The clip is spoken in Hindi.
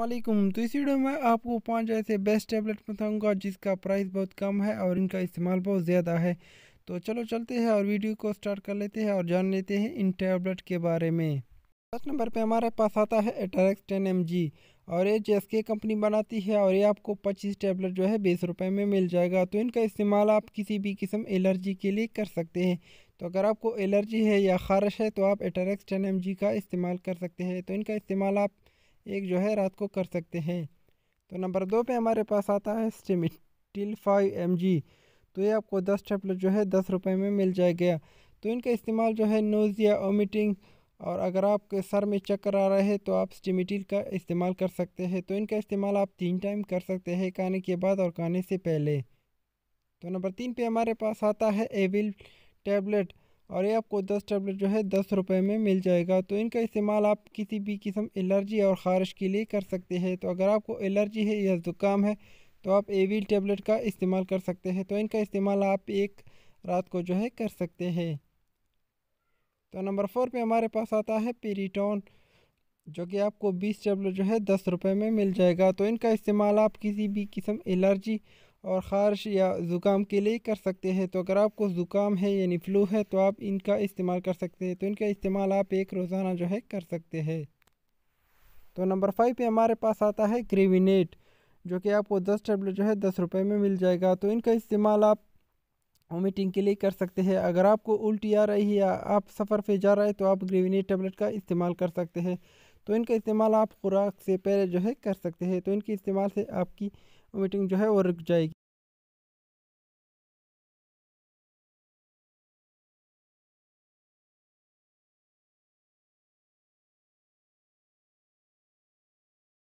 वालेकुम तो इस वीडियो में आपको पांच ऐसे बेस्ट टैबलेट बताऊंगा जिसका प्राइस बहुत कम है और इनका इस्तेमाल बहुत ज़्यादा है तो चलो चलते हैं और वीडियो को स्टार्ट कर लेते हैं और जान लेते हैं इन टैबलेट के बारे में फर्स्ट नंबर पे हमारे पास आता है एटारेक्स टेन एम जी और ये जेस के कंपनी बनाती है और ये आपको पच्चीस टैबलेट जो है बीस रुपये में मिल जाएगा तो इनका इस्तेमाल आप किसी भी किस्म एलर्जी के लिए कर सकते हैं तो अगर आपको एलर्जी है या खारिश है तो आप एटारेक्स टेन एम जी का इस्तेमाल कर सकते हैं तो इनका इस्तेमाल आप एक जो है रात को कर सकते हैं तो नंबर दो पे हमारे पास आता है स्टेमिटिल फाइव एम जी तो ये आपको दस टेबलेट जो है दस रुपये में मिल जाएगा तो इनका इस्तेमाल जो है नोज़िया ओमिटिंग और अगर आपके सर में चक्कर आ रहा है तो आप स्टिमिटिल का इस्तेमाल कर सकते हैं तो इनका इस्तेमाल आप तीन टाइम कर सकते हैं खाने के बाद और खाने से पहले तो नंबर तीन पे हमारे पास आता है एविल टैबलेट और ये आपको दस टैबलेट जो है दस रुपये में मिल जाएगा तो इनका इस्तेमाल आप किसी भी किस्म एलर्जी और ख़ारिश के लिए कर सकते हैं तो अगर आपको एलर्जी है या ज़ुकाम है तो आप एविल टैबलेट का इस्तेमाल कर सकते हैं तो इनका इस्तेमाल आप एक रात को जो है कर सकते हैं तो नंबर फोर पे हमारे पास आता है पेरीटोन जो कि आपको बीस टैबलेट जो है दस रुपये में मिल जाएगा तो इनका इस्तेमाल आप किसी भी किस्म एलर्जी और ख़ारश या ज़ुकाम के लिए कर सकते हैं तो अगर आपको ज़ुकाम है यानी फ्लू है तो आप इनका इस्तेमाल कर सकते हैं तो इनका इस्तेमाल आप एक रोज़ाना जो है कर सकते हैं तो नंबर फाइव पे हमारे पास आता है ग्रेविनेट जो कि आपको दस टैबलेट जो है दस रुपये में मिल जाएगा तो इनका इस्तेमाल आप वोमिटिंग के लिए कर सकते हैं अगर आपको उल्टी आ रही है या आप सफ़र पर जा रहे हैं तो आप ग्रेविनेट टैबलेट का इस्तेमाल कर सकते हैं तो इनका इस्तेमाल आप खुराक से पहले जो है कर सकते हैं तो इनके इस्तेमाल से आपकी मीटिंग जो है वो रुक जाएगी